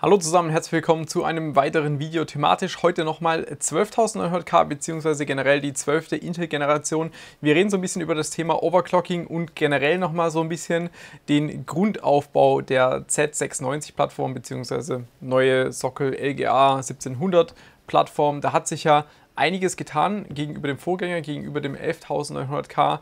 Hallo zusammen, herzlich willkommen zu einem weiteren Video thematisch. Heute nochmal 12.900K bzw. generell die 12. Intel-Generation. Wir reden so ein bisschen über das Thema Overclocking und generell nochmal so ein bisschen den Grundaufbau der Z96-Plattform bzw. neue Sockel LGA 1700-Plattform. Da hat sich ja einiges getan gegenüber dem Vorgänger, gegenüber dem 11.900K.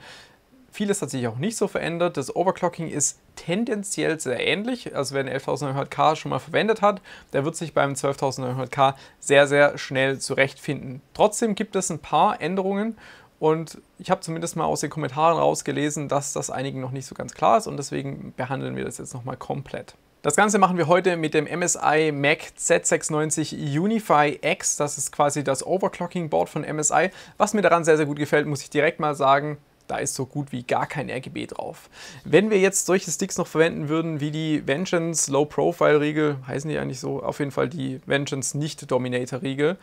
Vieles hat sich auch nicht so verändert. Das Overclocking ist tendenziell sehr ähnlich. Also wer den 11900K schon mal verwendet hat, der wird sich beim 12900K sehr, sehr schnell zurechtfinden. Trotzdem gibt es ein paar Änderungen und ich habe zumindest mal aus den Kommentaren rausgelesen, dass das einigen noch nicht so ganz klar ist und deswegen behandeln wir das jetzt nochmal komplett. Das Ganze machen wir heute mit dem MSI Mac Z690 Unify X. Das ist quasi das Overclocking Board von MSI. Was mir daran sehr, sehr gut gefällt, muss ich direkt mal sagen, da ist so gut wie gar kein RGB drauf. Wenn wir jetzt solche Sticks noch verwenden würden, wie die Vengeance Low Profile Riegel, heißen die eigentlich so, auf jeden Fall die Vengeance Nicht Dominator Riegel,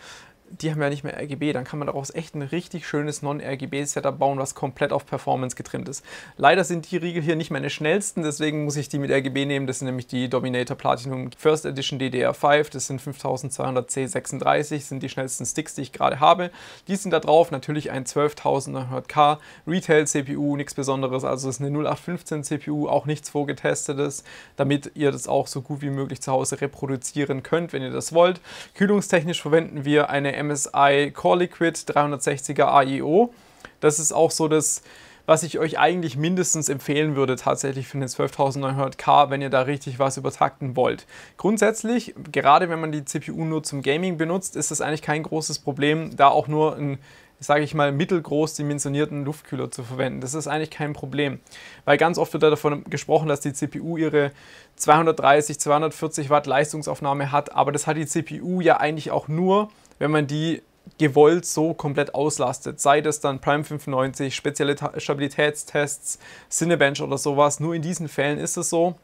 die haben ja nicht mehr RGB, dann kann man daraus echt ein richtig schönes Non-RGB-Setup bauen, was komplett auf Performance getrimmt ist. Leider sind die Riegel hier nicht meine schnellsten, deswegen muss ich die mit RGB nehmen. Das sind nämlich die Dominator Platinum First Edition DDR5, das sind 5200C36, sind die schnellsten Sticks, die ich gerade habe. Die sind da drauf, natürlich ein 12900K Retail-CPU, nichts Besonderes, also das ist eine 0815-CPU, auch nichts vorgetestetes, damit ihr das auch so gut wie möglich zu Hause reproduzieren könnt, wenn ihr das wollt. Kühlungstechnisch verwenden wir eine MSI Core Liquid 360er AIO. E das ist auch so das, was ich euch eigentlich mindestens empfehlen würde, tatsächlich für den 12900K, wenn ihr da richtig was übertakten wollt. Grundsätzlich, gerade wenn man die CPU nur zum Gaming benutzt, ist das eigentlich kein großes Problem, da auch nur ein sage ich mal, mittelgroß dimensionierten Luftkühler zu verwenden. Das ist eigentlich kein Problem, weil ganz oft wird davon gesprochen, dass die CPU ihre 230, 240 Watt Leistungsaufnahme hat, aber das hat die CPU ja eigentlich auch nur, wenn man die gewollt so komplett auslastet. Sei das dann Prime 95, spezielle Stabilitätstests, Cinebench oder sowas. Nur in diesen Fällen ist es so.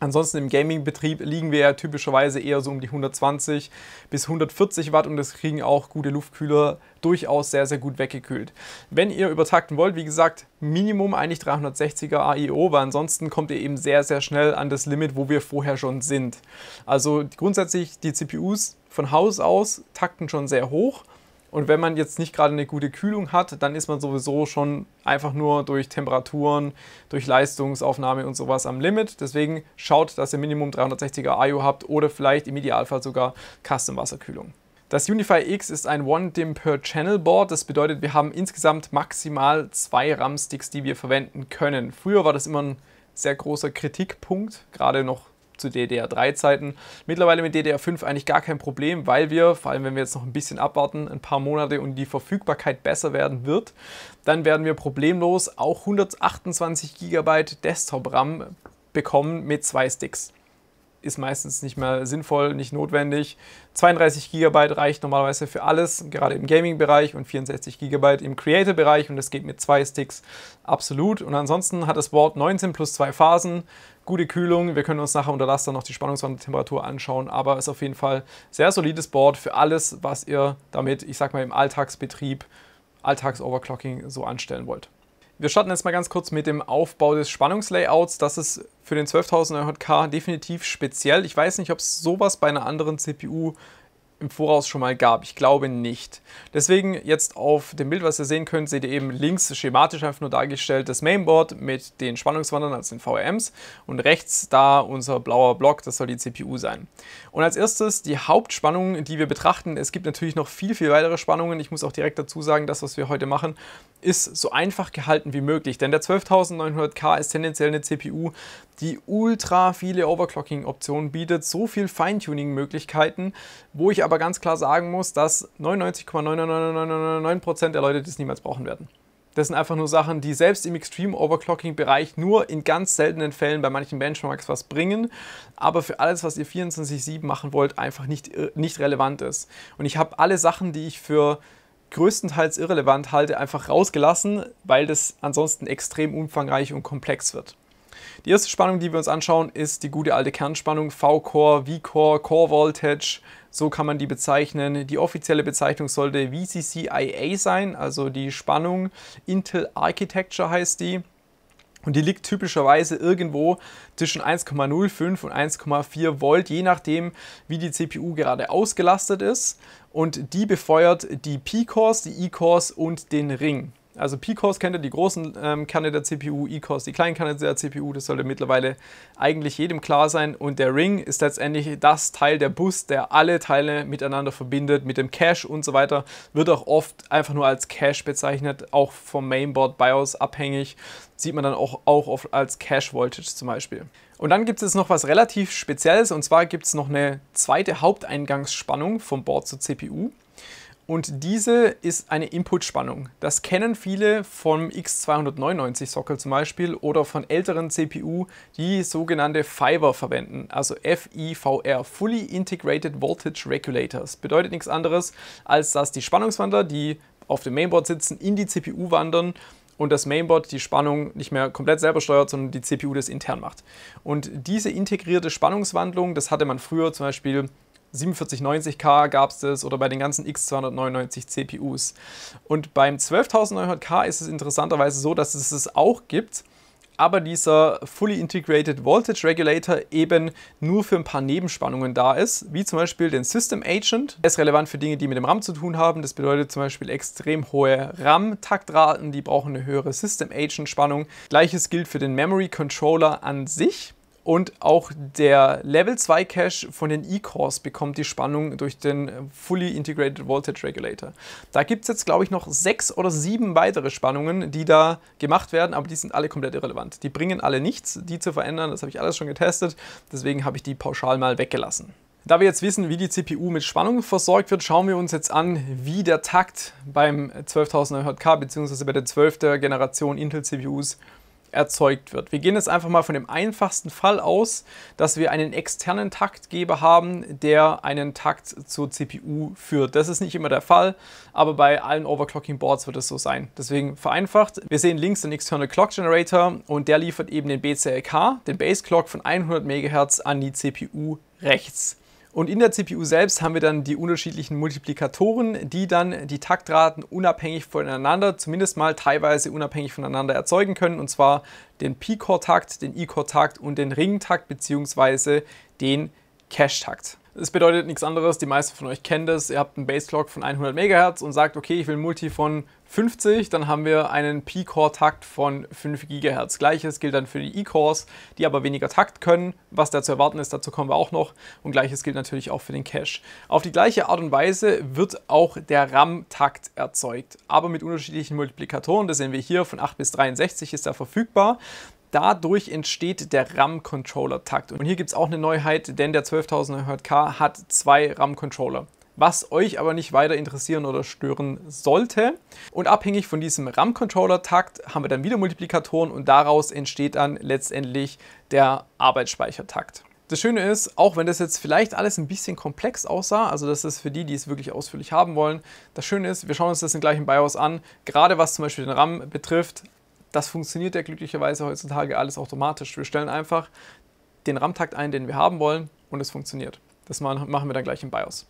Ansonsten im Gaming-Betrieb liegen wir ja typischerweise eher so um die 120 bis 140 Watt und das kriegen auch gute Luftkühler durchaus sehr, sehr gut weggekühlt. Wenn ihr übertakten wollt, wie gesagt, Minimum eigentlich 360er AIO, e weil ansonsten kommt ihr eben sehr, sehr schnell an das Limit, wo wir vorher schon sind. Also grundsätzlich die CPUs von Haus aus takten schon sehr hoch. Und wenn man jetzt nicht gerade eine gute Kühlung hat, dann ist man sowieso schon einfach nur durch Temperaturen, durch Leistungsaufnahme und sowas am Limit. Deswegen schaut, dass ihr Minimum 360er IO habt oder vielleicht im Idealfall sogar Custom Wasserkühlung. Das Unify X ist ein One-DIM per Channel Board. Das bedeutet, wir haben insgesamt maximal zwei RAM-Sticks, die wir verwenden können. Früher war das immer ein sehr großer Kritikpunkt, gerade noch zu DDR3-Zeiten. Mittlerweile mit DDR5 eigentlich gar kein Problem, weil wir, vor allem wenn wir jetzt noch ein bisschen abwarten, ein paar Monate und die Verfügbarkeit besser werden wird, dann werden wir problemlos auch 128 GB Desktop-RAM bekommen mit zwei Sticks ist meistens nicht mehr sinnvoll, nicht notwendig. 32 GB reicht normalerweise für alles, gerade im Gaming-Bereich und 64 GB im Creator-Bereich und das geht mit zwei Sticks absolut. Und ansonsten hat das Board 19 plus zwei Phasen, gute Kühlung. Wir können uns nachher unter Laster noch die Spannungswandtemperatur anschauen, aber ist auf jeden Fall sehr solides Board für alles, was ihr damit, ich sag mal, im Alltagsbetrieb, Alltagsoverclocking so anstellen wollt. Wir starten jetzt mal ganz kurz mit dem Aufbau des Spannungslayouts. Das ist für den 12900 K definitiv speziell. Ich weiß nicht, ob es sowas bei einer anderen CPU im Voraus schon mal gab. Ich glaube nicht. Deswegen jetzt auf dem Bild, was ihr sehen könnt, seht ihr eben links schematisch einfach nur dargestellt das Mainboard mit den Spannungswandern, also den VRMs und rechts da unser blauer Block, das soll die CPU sein. Und als erstes die Hauptspannung, die wir betrachten. Es gibt natürlich noch viel, viel weitere Spannungen. Ich muss auch direkt dazu sagen, das, was wir heute machen, ist so einfach gehalten wie möglich, denn der 12900K ist tendenziell eine CPU, die ultra viele Overclocking-Optionen bietet, so viel Feintuning-Möglichkeiten, wo ich aber ganz klar sagen muss, dass 99,99999% der Leute das niemals brauchen werden. Das sind einfach nur Sachen, die selbst im Extreme Overclocking Bereich nur in ganz seltenen Fällen bei manchen Benchmarks was bringen, aber für alles, was ihr 24/7 machen wollt, einfach nicht, äh, nicht relevant ist. Und ich habe alle Sachen, die ich für größtenteils irrelevant halte, einfach rausgelassen, weil das ansonsten extrem umfangreich und komplex wird. Die erste Spannung, die wir uns anschauen, ist die gute alte Kernspannung V-Core, V-Core, Core Voltage, so kann man die bezeichnen. Die offizielle Bezeichnung sollte VCCIA sein, also die Spannung Intel Architecture heißt die. Und die liegt typischerweise irgendwo zwischen 1,05 und 1,4 Volt, je nachdem, wie die CPU gerade ausgelastet ist. Und die befeuert die P-Cores, die E-Cores und den Ring. Also P-Cores kennt ihr, die großen ähm, Kerne der CPU, E-Cores die kleinen Kerne der CPU, das sollte mittlerweile eigentlich jedem klar sein. Und der Ring ist letztendlich das Teil der Bus, der alle Teile miteinander verbindet, mit dem Cache und so weiter. Wird auch oft einfach nur als Cache bezeichnet, auch vom Mainboard BIOS abhängig. Sieht man dann auch, auch oft als Cache Voltage zum Beispiel. Und dann gibt es noch was relativ Spezielles und zwar gibt es noch eine zweite Haupteingangsspannung vom Board zur CPU. Und diese ist eine Inputspannung. Das kennen viele vom X299-Sockel zum Beispiel oder von älteren CPU, die sogenannte Fiver verwenden, also FIVR, Fully Integrated Voltage Regulators. Bedeutet nichts anderes, als dass die Spannungswandler, die auf dem Mainboard sitzen, in die CPU wandern und das Mainboard die Spannung nicht mehr komplett selber steuert, sondern die CPU das intern macht. Und diese integrierte Spannungswandlung, das hatte man früher zum Beispiel 4790K gab es das oder bei den ganzen X299 CPUs. Und beim 12900K ist es interessanterweise so, dass es es auch gibt, aber dieser Fully Integrated Voltage Regulator eben nur für ein paar Nebenspannungen da ist, wie zum Beispiel den System Agent. Er ist relevant für Dinge, die mit dem RAM zu tun haben. Das bedeutet zum Beispiel extrem hohe RAM-Taktraten, die brauchen eine höhere System Agent-Spannung. Gleiches gilt für den Memory Controller an sich. Und auch der Level 2 Cache von den E-Cores bekommt die Spannung durch den Fully Integrated Voltage Regulator. Da gibt es jetzt, glaube ich, noch sechs oder sieben weitere Spannungen, die da gemacht werden, aber die sind alle komplett irrelevant. Die bringen alle nichts, die zu verändern, das habe ich alles schon getestet, deswegen habe ich die pauschal mal weggelassen. Da wir jetzt wissen, wie die CPU mit Spannung versorgt wird, schauen wir uns jetzt an, wie der Takt beim 12900K bzw. bei der 12. Generation Intel CPUs erzeugt wird. Wir gehen jetzt einfach mal von dem einfachsten Fall aus, dass wir einen externen Taktgeber haben, der einen Takt zur CPU führt. Das ist nicht immer der Fall, aber bei allen Overclocking Boards wird es so sein. Deswegen vereinfacht. Wir sehen links den External Clock Generator und der liefert eben den BCLK, den Base Clock von 100 MHz an die CPU rechts. Und in der CPU selbst haben wir dann die unterschiedlichen Multiplikatoren, die dann die Taktraten unabhängig voneinander, zumindest mal teilweise unabhängig voneinander erzeugen können. Und zwar den P-Core-Takt, den E-Core-Takt und den Ring-Takt bzw. den Cache-Takt. Es bedeutet nichts anderes, die meisten von euch kennen das, ihr habt einen Bassclock von 100 MHz und sagt, okay, ich will ein Multi von 50, dann haben wir einen P-Core-Takt von 5 GHz. Gleiches gilt dann für die E-Cores, die aber weniger Takt können, was da zu erwarten ist, dazu kommen wir auch noch. Und gleiches gilt natürlich auch für den Cache. Auf die gleiche Art und Weise wird auch der RAM-Takt erzeugt, aber mit unterschiedlichen Multiplikatoren. Das sehen wir hier, von 8 bis 63 ist er verfügbar. Dadurch entsteht der RAM-Controller-Takt. Und hier gibt es auch eine Neuheit, denn der 12900K hat zwei RAM-Controller was euch aber nicht weiter interessieren oder stören sollte. Und abhängig von diesem RAM-Controller-Takt haben wir dann wieder Multiplikatoren und daraus entsteht dann letztendlich der Arbeitsspeichertakt. Das Schöne ist, auch wenn das jetzt vielleicht alles ein bisschen komplex aussah, also das ist für die, die es wirklich ausführlich haben wollen, das Schöne ist, wir schauen uns das im gleichen BIOS an, gerade was zum Beispiel den RAM betrifft, das funktioniert ja glücklicherweise heutzutage alles automatisch. Wir stellen einfach den RAM-Takt ein, den wir haben wollen und es funktioniert. Das machen wir dann gleich im BIOS.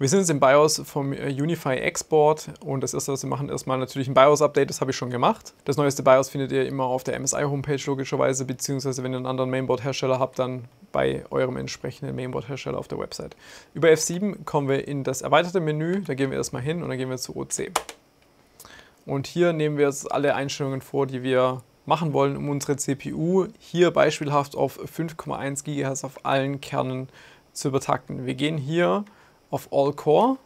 Wir sind jetzt im BIOS vom äh, Unify Export und das erste, was wir machen, erstmal natürlich ein BIOS-Update, das habe ich schon gemacht. Das neueste BIOS findet ihr immer auf der MSI-Homepage logischerweise, beziehungsweise wenn ihr einen anderen Mainboard-Hersteller habt, dann bei eurem entsprechenden Mainboard-Hersteller auf der Website. Über F7 kommen wir in das erweiterte Menü, da gehen wir erstmal hin und dann gehen wir zu OC. Und hier nehmen wir jetzt alle Einstellungen vor, die wir machen wollen, um unsere CPU hier beispielhaft auf 5,1 GHz auf allen Kernen zu übertakten. Wir gehen hier auf All Core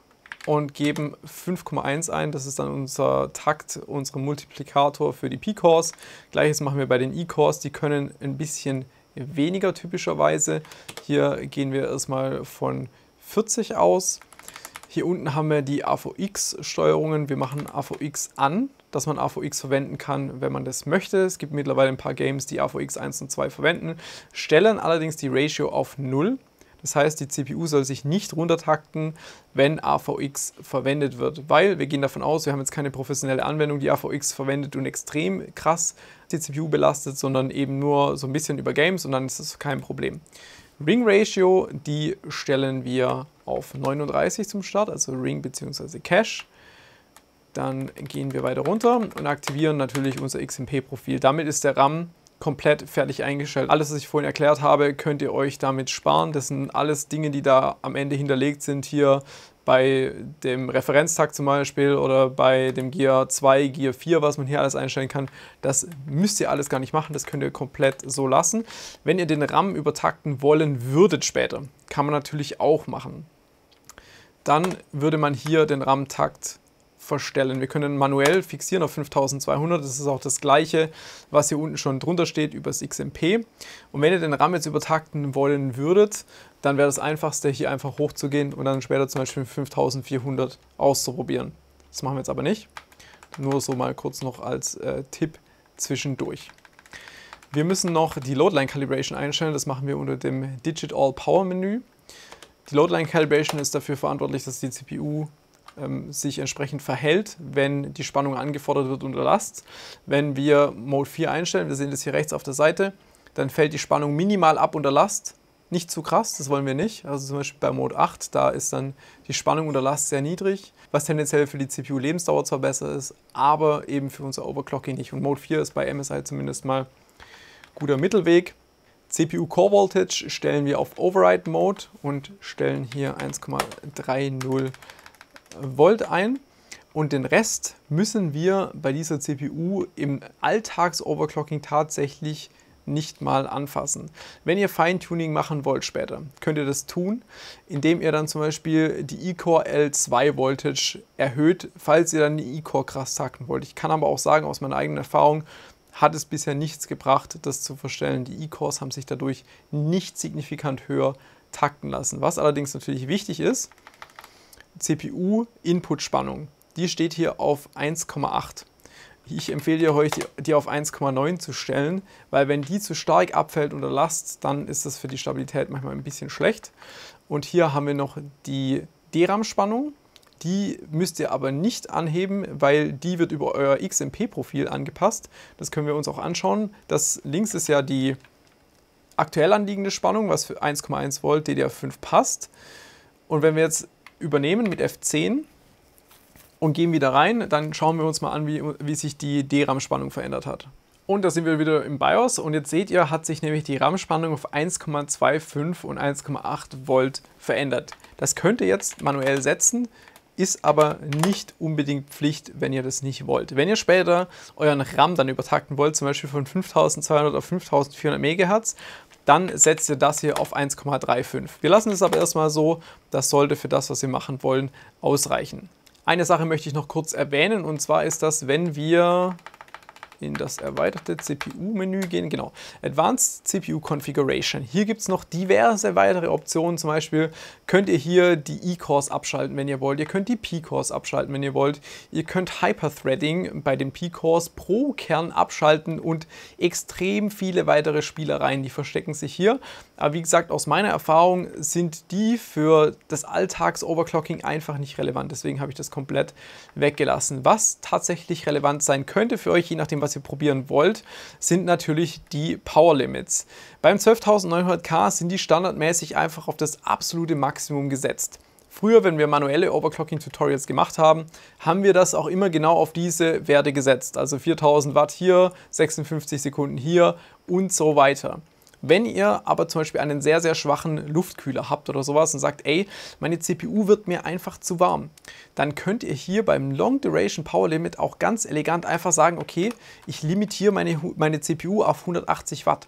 und geben 5,1 ein. Das ist dann unser Takt, unser Multiplikator für die P-Cores. Gleiches machen wir bei den E-Cores. Die können ein bisschen weniger typischerweise. Hier gehen wir erstmal von 40 aus hier unten haben wir die AVX-Steuerungen. Wir machen AVX an, dass man AVX verwenden kann, wenn man das möchte. Es gibt mittlerweile ein paar Games, die AVX 1 und 2 verwenden, stellen allerdings die Ratio auf 0. Das heißt, die CPU soll sich nicht runtertakten, wenn AVX verwendet wird, weil wir gehen davon aus, wir haben jetzt keine professionelle Anwendung, die AVX verwendet und extrem krass die CPU belastet, sondern eben nur so ein bisschen über Games und dann ist das kein Problem. Ring Ratio, die stellen wir auf 39 zum Start, also Ring bzw. Cache. Dann gehen wir weiter runter und aktivieren natürlich unser XMP-Profil. Damit ist der RAM komplett fertig eingestellt. Alles, was ich vorhin erklärt habe, könnt ihr euch damit sparen. Das sind alles Dinge, die da am Ende hinterlegt sind. Hier bei dem Referenztag zum Beispiel oder bei dem Gear 2, Gear 4, was man hier alles einstellen kann, das müsst ihr alles gar nicht machen, das könnt ihr komplett so lassen. Wenn ihr den RAM übertakten wollen würdet später, kann man natürlich auch machen dann würde man hier den RAM-Takt verstellen. Wir können manuell fixieren auf 5200, das ist auch das gleiche, was hier unten schon drunter steht über das XMP. Und wenn ihr den RAM jetzt übertakten wollen würdet, dann wäre das einfachste hier einfach hochzugehen und dann später zum Beispiel 5400 auszuprobieren. Das machen wir jetzt aber nicht, nur so mal kurz noch als äh, Tipp zwischendurch. Wir müssen noch die Loadline Calibration einstellen, das machen wir unter dem Digit All Power Menü. Die Loadline Calibration ist dafür verantwortlich, dass die CPU ähm, sich entsprechend verhält, wenn die Spannung angefordert wird unter Last. Wenn wir Mode 4 einstellen, wir sehen das hier rechts auf der Seite, dann fällt die Spannung minimal ab unter Last. Nicht zu krass, das wollen wir nicht. Also zum Beispiel bei Mode 8, da ist dann die Spannung unter Last sehr niedrig, was tendenziell für die CPU Lebensdauer zwar besser ist, aber eben für unser Overclocking nicht. Und Mode 4 ist bei MSI zumindest mal guter Mittelweg. CPU Core Voltage stellen wir auf Override Mode und stellen hier 1,30 Volt ein. Und den Rest müssen wir bei dieser CPU im Alltags-Overclocking tatsächlich nicht mal anfassen. Wenn ihr Feintuning machen wollt später, könnt ihr das tun, indem ihr dann zum Beispiel die E-Core L2 Voltage erhöht, falls ihr dann die E-Core krass takten wollt. Ich kann aber auch sagen aus meiner eigenen Erfahrung, hat es bisher nichts gebracht, das zu verstellen. Die E-Cores haben sich dadurch nicht signifikant höher takten lassen. Was allerdings natürlich wichtig ist, CPU-Input-Spannung. Die steht hier auf 1,8. Ich empfehle dir heute, die auf 1,9 zu stellen, weil wenn die zu stark abfällt unter Last, dann ist das für die Stabilität manchmal ein bisschen schlecht. Und hier haben wir noch die DRAM-Spannung. Die müsst ihr aber nicht anheben, weil die wird über euer XMP-Profil angepasst. Das können wir uns auch anschauen. Das links ist ja die aktuell anliegende Spannung, was für 1,1 Volt DDR5 passt. Und wenn wir jetzt übernehmen mit F10 und gehen wieder rein, dann schauen wir uns mal an, wie, wie sich die DRAM-Spannung verändert hat. Und da sind wir wieder im BIOS und jetzt seht ihr, hat sich nämlich die RAM-Spannung auf 1,25 und 1,8 Volt verändert. Das könnt ihr jetzt manuell setzen. Ist aber nicht unbedingt Pflicht, wenn ihr das nicht wollt. Wenn ihr später euren RAM dann übertakten wollt, zum Beispiel von 5200 auf 5400 MHz, dann setzt ihr das hier auf 1,35. Wir lassen es aber erstmal so, das sollte für das, was wir machen wollen, ausreichen. Eine Sache möchte ich noch kurz erwähnen und zwar ist das, wenn wir in das erweiterte CPU-Menü gehen. Genau, Advanced CPU Configuration. Hier gibt es noch diverse weitere Optionen. Zum Beispiel könnt ihr hier die E-Cores abschalten, wenn ihr wollt. Ihr könnt die P-Cores abschalten, wenn ihr wollt. Ihr könnt Hyper-Threading bei den P-Cores pro Kern abschalten und extrem viele weitere Spielereien, die verstecken sich hier. Aber wie gesagt, aus meiner Erfahrung sind die für das Alltags-Overclocking einfach nicht relevant. Deswegen habe ich das komplett weggelassen. Was tatsächlich relevant sein könnte für euch, je nachdem, was ihr probieren wollt, sind natürlich die Power Limits. Beim 12.900K sind die standardmäßig einfach auf das absolute Maximum gesetzt. Früher, wenn wir manuelle Overclocking-Tutorials gemacht haben, haben wir das auch immer genau auf diese Werte gesetzt. Also 4000 Watt hier, 56 Sekunden hier und so weiter. Wenn ihr aber zum Beispiel einen sehr, sehr schwachen Luftkühler habt oder sowas und sagt, ey, meine CPU wird mir einfach zu warm, dann könnt ihr hier beim Long Duration Power Limit auch ganz elegant einfach sagen, okay, ich limitiere meine, meine CPU auf 180 Watt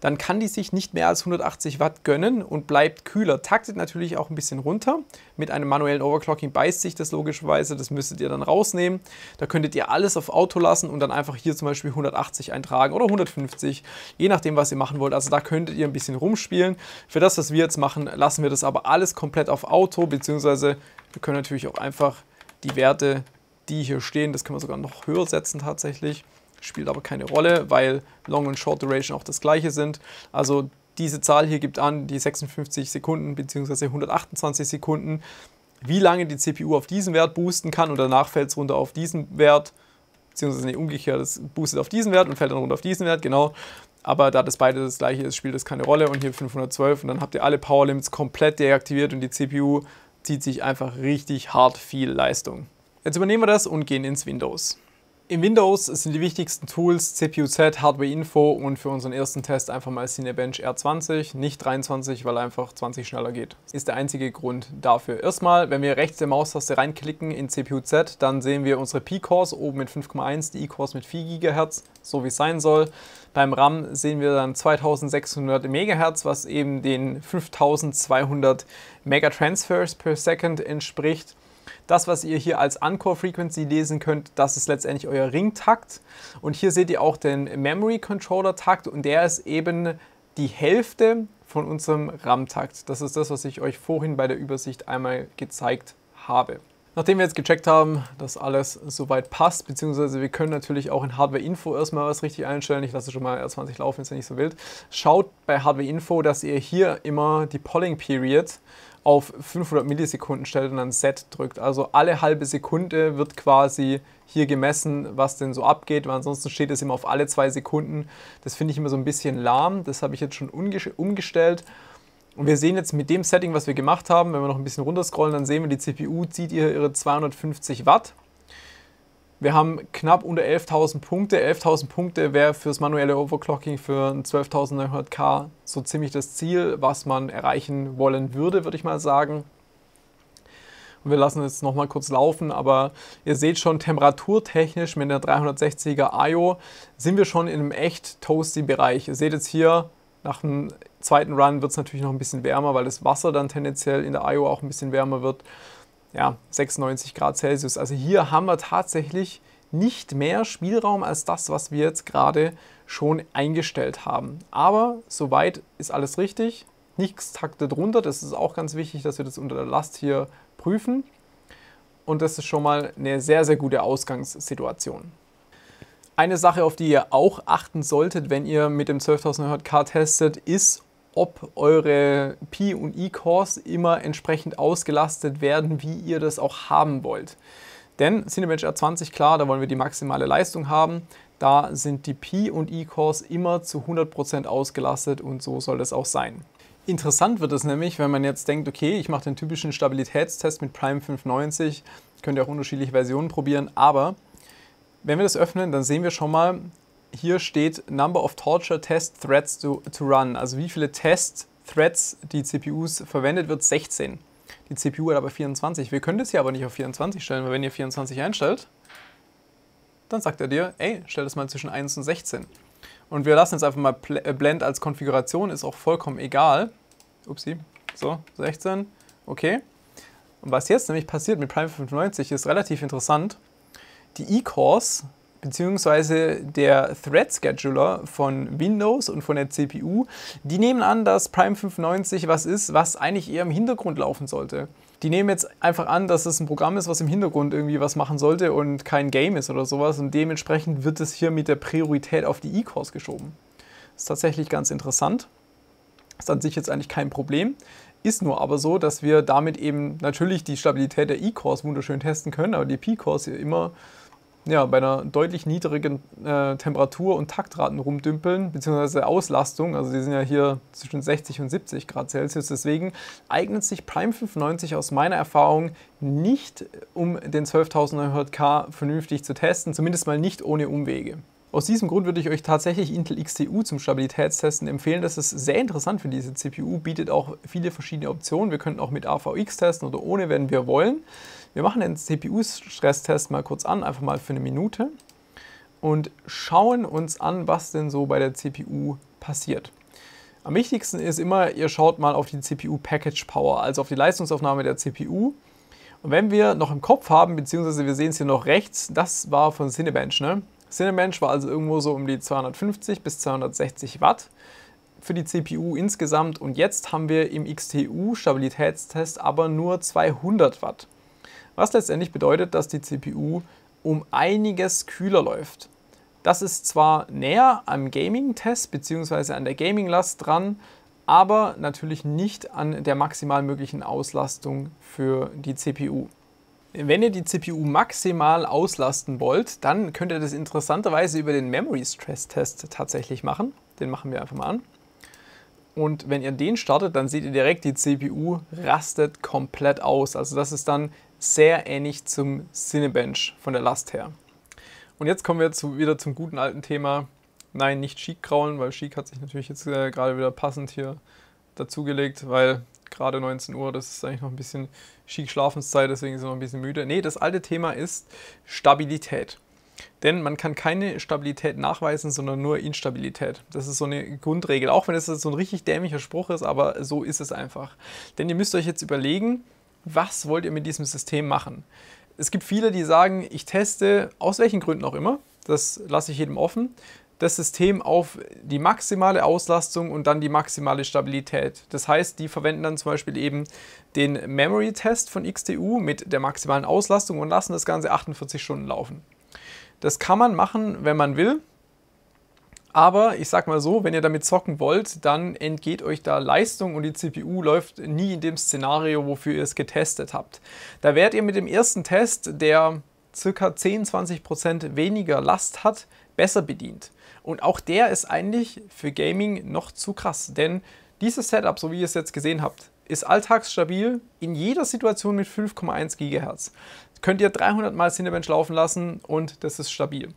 dann kann die sich nicht mehr als 180 Watt gönnen und bleibt kühler. Taktet natürlich auch ein bisschen runter. Mit einem manuellen Overclocking beißt sich das logischerweise, das müsstet ihr dann rausnehmen. Da könntet ihr alles auf Auto lassen und dann einfach hier zum Beispiel 180 eintragen oder 150, je nachdem, was ihr machen wollt. Also da könntet ihr ein bisschen rumspielen. Für das, was wir jetzt machen, lassen wir das aber alles komplett auf Auto, beziehungsweise wir können natürlich auch einfach die Werte, die hier stehen, das können wir sogar noch höher setzen tatsächlich. Spielt aber keine Rolle, weil Long und Short Duration auch das gleiche sind. Also diese Zahl hier gibt an, die 56 Sekunden bzw. 128 Sekunden, wie lange die CPU auf diesen Wert boosten kann und danach fällt es runter auf diesen Wert, beziehungsweise nicht umgekehrt, es boostet auf diesen Wert und fällt dann runter auf diesen Wert, genau. Aber da das beide das gleiche ist, spielt das keine Rolle und hier 512 und dann habt ihr alle Power Limits komplett deaktiviert und die CPU zieht sich einfach richtig hart viel Leistung. Jetzt übernehmen wir das und gehen ins Windows. In Windows sind die wichtigsten Tools CPU-Z, Hardware-Info und für unseren ersten Test einfach mal Cinebench R20, nicht 23, weil einfach 20 schneller geht. Ist der einzige Grund dafür. Erstmal, wenn wir rechts der Maustaste reinklicken in CPU-Z, dann sehen wir unsere P-Cores oben mit 5,1, die E-Cores mit 4 GHz, so wie es sein soll. Beim RAM sehen wir dann 2600 MHz, was eben den 5200 Megatransfers per Second entspricht. Das, was ihr hier als Encore Frequency lesen könnt, das ist letztendlich euer Ringtakt. Und hier seht ihr auch den Memory Controller Takt und der ist eben die Hälfte von unserem RAM-Takt. Das ist das, was ich euch vorhin bei der Übersicht einmal gezeigt habe. Nachdem wir jetzt gecheckt haben, dass alles soweit passt, beziehungsweise wir können natürlich auch in Hardware Info erstmal was richtig einstellen. Ich lasse schon mal R20 laufen, ist ja nicht so wild. Schaut bei Hardware Info, dass ihr hier immer die Polling Period auf 500 Millisekunden stellt und dann Set drückt. Also alle halbe Sekunde wird quasi hier gemessen, was denn so abgeht, weil ansonsten steht es immer auf alle zwei Sekunden. Das finde ich immer so ein bisschen lahm. Das habe ich jetzt schon umgestellt. Und wir sehen jetzt mit dem Setting, was wir gemacht haben, wenn wir noch ein bisschen runterscrollen, dann sehen wir, die CPU zieht hier ihre 250 Watt. Wir haben knapp unter 11.000 Punkte. 11.000 Punkte wäre fürs manuelle Overclocking für ein 12.900K so ziemlich das Ziel, was man erreichen wollen würde, würde ich mal sagen. Und wir lassen jetzt nochmal kurz laufen, aber ihr seht schon, temperaturtechnisch mit der 360er IO sind wir schon in einem echt toasty Bereich. Ihr seht jetzt hier, nach dem zweiten Run wird es natürlich noch ein bisschen wärmer, weil das Wasser dann tendenziell in der IO auch ein bisschen wärmer wird ja, 96 Grad Celsius. Also hier haben wir tatsächlich nicht mehr Spielraum als das, was wir jetzt gerade schon eingestellt haben. Aber soweit ist alles richtig. Nichts taktet runter. Das ist auch ganz wichtig, dass wir das unter der Last hier prüfen. Und das ist schon mal eine sehr, sehr gute Ausgangssituation. Eine Sache, auf die ihr auch achten solltet, wenn ihr mit dem 12900K testet, ist, ob eure P- und E-Cores immer entsprechend ausgelastet werden, wie ihr das auch haben wollt. Denn Cinebench R20, klar, da wollen wir die maximale Leistung haben. Da sind die P- und E-Cores immer zu 100% ausgelastet und so soll das auch sein. Interessant wird es nämlich, wenn man jetzt denkt, okay, ich mache den typischen Stabilitätstest mit Prime 590, könnt ihr auch unterschiedliche Versionen probieren, aber wenn wir das öffnen, dann sehen wir schon mal, hier steht Number of Torture Test Threads to, to Run. Also wie viele Test-Threads die CPUs verwendet wird, 16. Die CPU hat aber 24. Wir können das hier aber nicht auf 24 stellen, weil wenn ihr 24 einstellt, dann sagt er dir, ey, stell das mal zwischen 1 und 16. Und wir lassen jetzt einfach mal äh, Blend als Konfiguration, ist auch vollkommen egal. Upsi, so, 16, okay. Und was jetzt nämlich passiert mit Prime 95 ist relativ interessant. Die E-Cores beziehungsweise der Thread Scheduler von Windows und von der CPU, die nehmen an, dass Prime 95 was ist, was eigentlich eher im Hintergrund laufen sollte. Die nehmen jetzt einfach an, dass es ein Programm ist, was im Hintergrund irgendwie was machen sollte und kein Game ist oder sowas und dementsprechend wird es hier mit der Priorität auf die E-Cores geschoben. ist tatsächlich ganz interessant. Ist an sich jetzt eigentlich kein Problem. Ist nur aber so, dass wir damit eben natürlich die Stabilität der E-Cores wunderschön testen können, aber die P-Cores hier immer ja, bei einer deutlich niedrigen äh, Temperatur und Taktraten rumdümpeln, beziehungsweise Auslastung. Also die sind ja hier zwischen 60 und 70 Grad Celsius. Deswegen eignet sich Prime 95 aus meiner Erfahrung nicht, um den 12900K vernünftig zu testen, zumindest mal nicht ohne Umwege. Aus diesem Grund würde ich euch tatsächlich Intel XTU zum Stabilitätstesten empfehlen. Das ist sehr interessant für diese CPU, bietet auch viele verschiedene Optionen. Wir könnten auch mit AVX testen oder ohne, wenn wir wollen. Wir machen den CPU-Stresstest mal kurz an, einfach mal für eine Minute und schauen uns an, was denn so bei der CPU passiert. Am wichtigsten ist immer, ihr schaut mal auf die CPU-Package-Power, also auf die Leistungsaufnahme der CPU. Und wenn wir noch im Kopf haben, beziehungsweise wir sehen es hier noch rechts, das war von Cinebench. Ne? Cinebench war also irgendwo so um die 250 bis 260 Watt für die CPU insgesamt und jetzt haben wir im XTU-Stabilitätstest aber nur 200 Watt was letztendlich bedeutet, dass die CPU um einiges kühler läuft. Das ist zwar näher am Gaming-Test bzw. an der Gaming-Last dran, aber natürlich nicht an der maximal möglichen Auslastung für die CPU. Wenn ihr die CPU maximal auslasten wollt, dann könnt ihr das interessanterweise über den Memory Stress Test tatsächlich machen. Den machen wir einfach mal an. Und wenn ihr den startet, dann seht ihr direkt, die CPU rastet komplett aus. Also das ist dann sehr ähnlich zum Cinebench von der Last her. Und jetzt kommen wir zu, wieder zum guten alten Thema. Nein, nicht Chic kraulen, weil Chic hat sich natürlich jetzt äh, gerade wieder passend hier dazugelegt, weil gerade 19 Uhr, das ist eigentlich noch ein bisschen Chic Schlafenszeit, deswegen sind wir noch ein bisschen müde. Nee, das alte Thema ist Stabilität. Denn man kann keine Stabilität nachweisen, sondern nur Instabilität. Das ist so eine Grundregel. Auch wenn es so ein richtig dämlicher Spruch ist, aber so ist es einfach. Denn ihr müsst euch jetzt überlegen, was wollt ihr mit diesem System machen? Es gibt viele, die sagen, ich teste, aus welchen Gründen auch immer, das lasse ich jedem offen, das System auf die maximale Auslastung und dann die maximale Stabilität. Das heißt, die verwenden dann zum Beispiel eben den Memory-Test von XTU mit der maximalen Auslastung und lassen das Ganze 48 Stunden laufen. Das kann man machen, wenn man will. Aber ich sag mal so, wenn ihr damit zocken wollt, dann entgeht euch da Leistung und die CPU läuft nie in dem Szenario, wofür ihr es getestet habt. Da werdet ihr mit dem ersten Test, der ca. 10-20% weniger Last hat, besser bedient. Und auch der ist eigentlich für Gaming noch zu krass, denn dieses Setup, so wie ihr es jetzt gesehen habt, ist alltagsstabil in jeder Situation mit 5,1 GHz. Könnt ihr 300 Mal Cinebench laufen lassen und das ist stabil.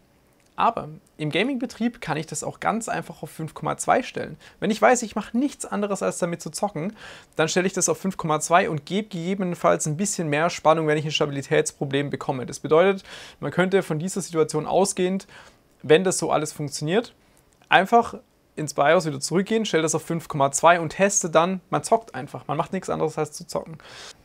Aber im Gaming-Betrieb kann ich das auch ganz einfach auf 5,2 stellen. Wenn ich weiß, ich mache nichts anderes als damit zu zocken, dann stelle ich das auf 5,2 und gebe gegebenenfalls ein bisschen mehr Spannung, wenn ich ein Stabilitätsproblem bekomme. Das bedeutet, man könnte von dieser Situation ausgehend, wenn das so alles funktioniert, einfach ins BIOS wieder zurückgehen, stelle das auf 5,2 und teste dann, man zockt einfach, man macht nichts anderes als zu zocken.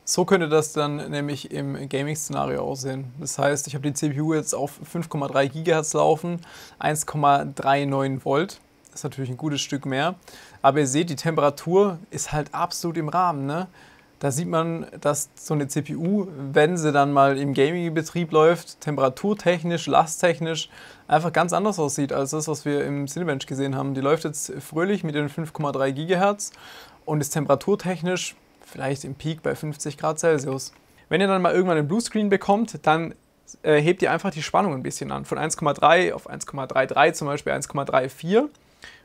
So könnte das dann nämlich im Gaming-Szenario aussehen. Das heißt, ich habe die CPU jetzt auf 5,3 GHz laufen, 1,39 Volt. Das ist natürlich ein gutes Stück mehr. Aber ihr seht, die Temperatur ist halt absolut im Rahmen. Ne? Da sieht man, dass so eine CPU, wenn sie dann mal im Gaming-Betrieb läuft, temperaturtechnisch, lasttechnisch, einfach ganz anders aussieht als das, was wir im Cinebench gesehen haben. Die läuft jetzt fröhlich mit den 5,3 GHz und ist temperaturtechnisch vielleicht im Peak bei 50 Grad Celsius. Wenn ihr dann mal irgendwann einen Bluescreen bekommt, dann äh, hebt ihr einfach die Spannung ein bisschen an. Von 1,3 auf 1,33 zum Beispiel 1,34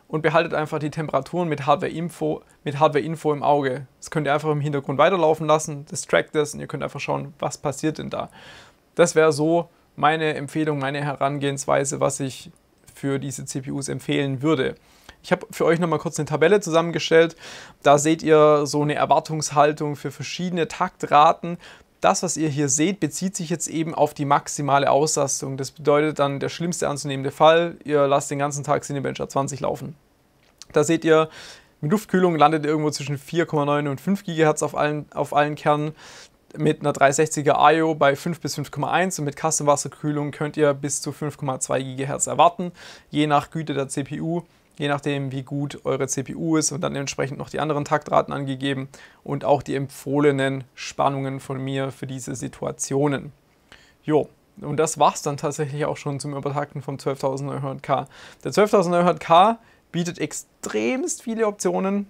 und behaltet einfach die Temperaturen mit Hardware-Info mit Hardware -Info im Auge. Das könnt ihr einfach im Hintergrund weiterlaufen lassen, das trackt das und ihr könnt einfach schauen, was passiert denn da. Das wäre so meine Empfehlung, meine Herangehensweise, was ich für diese CPUs empfehlen würde. Ich habe für euch nochmal kurz eine Tabelle zusammengestellt. Da seht ihr so eine Erwartungshaltung für verschiedene Taktraten. Das, was ihr hier seht, bezieht sich jetzt eben auf die maximale Auslastung. Das bedeutet dann der schlimmste anzunehmende Fall, ihr lasst den ganzen Tag Cinebencher 20 laufen. Da seht ihr, mit Luftkühlung landet ihr irgendwo zwischen 4,9 und 5 GHz auf allen, auf allen Kernen mit einer 360er IO bei 5 bis 5,1 und mit Custom Wasserkühlung könnt ihr bis zu 5,2 GHz erwarten, je nach Güte der CPU je nachdem wie gut eure CPU ist und dann entsprechend noch die anderen Taktraten angegeben und auch die empfohlenen Spannungen von mir für diese Situationen. Jo, und das war es dann tatsächlich auch schon zum Übertakten vom 12900K. Der 12900K bietet extremst viele Optionen,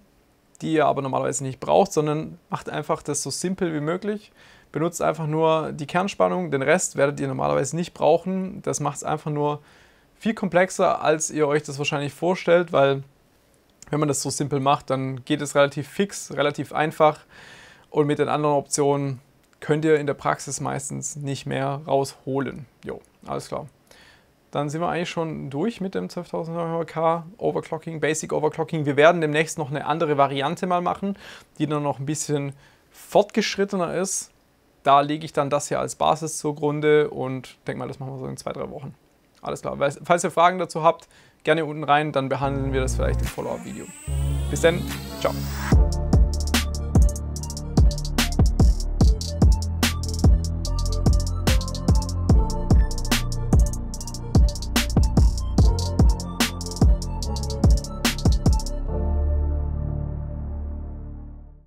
die ihr aber normalerweise nicht braucht, sondern macht einfach das so simpel wie möglich. Benutzt einfach nur die Kernspannung, den Rest werdet ihr normalerweise nicht brauchen. Das macht es einfach nur viel komplexer, als ihr euch das wahrscheinlich vorstellt, weil wenn man das so simpel macht, dann geht es relativ fix, relativ einfach und mit den anderen Optionen könnt ihr in der Praxis meistens nicht mehr rausholen. Jo, alles klar. Dann sind wir eigentlich schon durch mit dem 12.900K Overclocking, Basic Overclocking. Wir werden demnächst noch eine andere Variante mal machen, die dann noch ein bisschen fortgeschrittener ist. Da lege ich dann das hier als Basis zugrunde und denke mal, das machen wir so in zwei, drei Wochen. Alles klar. Falls ihr Fragen dazu habt, gerne unten rein, dann behandeln wir das vielleicht im Follow-up-Video. Bis dann, ciao.